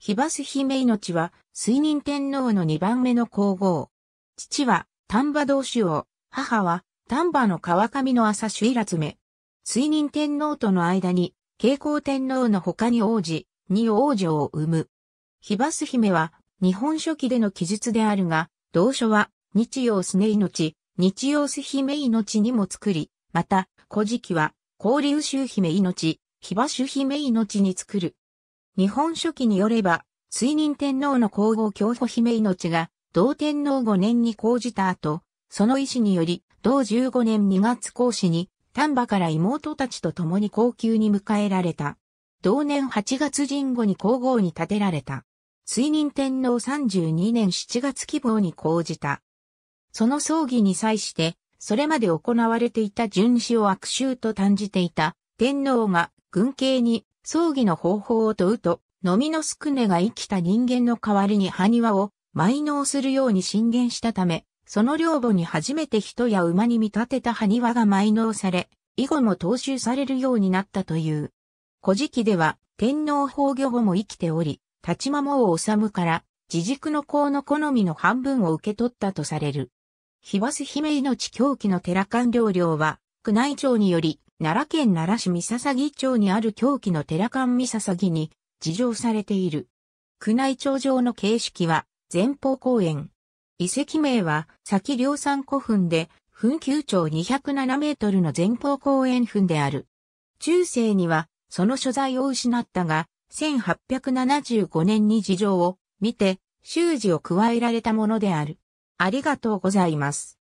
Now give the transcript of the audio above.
ヒバス姫命は、水仁天皇の二番目の皇后。父は、丹波同主王、母は、丹波の川上の朝主イラツ水仁天皇との間に、慶光天皇の他に王子、に王女を生む。ヒバス姫は、日本書紀での記述であるが、同書は、日曜すね命、日曜す姫命にも作り、また、古事記は、氷宇宙姫命、ヒバシュ姫命に作る。日本書紀によれば、水任天皇の皇后京子姫命が、同天皇5年に講じた後、その意思により、同15年2月講師に、丹波から妹たちと共に皇宮に迎えられた。同年8月神後に皇后に建てられた。水任天皇32年7月希望に講じた。その葬儀に際して、それまで行われていた巡視を悪臭と断じていた天皇が軍警に葬儀の方法を問うと、のみの宿根が生きた人間の代わりに埴輪を埋納するように進言したため、その領母に初めて人や馬に見立てた埴輪が埋納され、以後も踏襲されるようになったという。古事記では、天皇崩御後も生きており、立間もを治むから、自軸の功の好みの半分を受け取ったとされる。ひばす姫命狂気の寺官僚領は、宮内庁により、奈良県奈良市三笹木町にある狂気の寺館三笹木に、自乗されている。宮内庁上の形式は、前方公園。遺跡名は、先両山古墳で、墳丘長207メートルの前方公園墳である。中世には、その所在を失ったが、1875年に事情を見て、修辞を加えられたものである。ありがとうございます。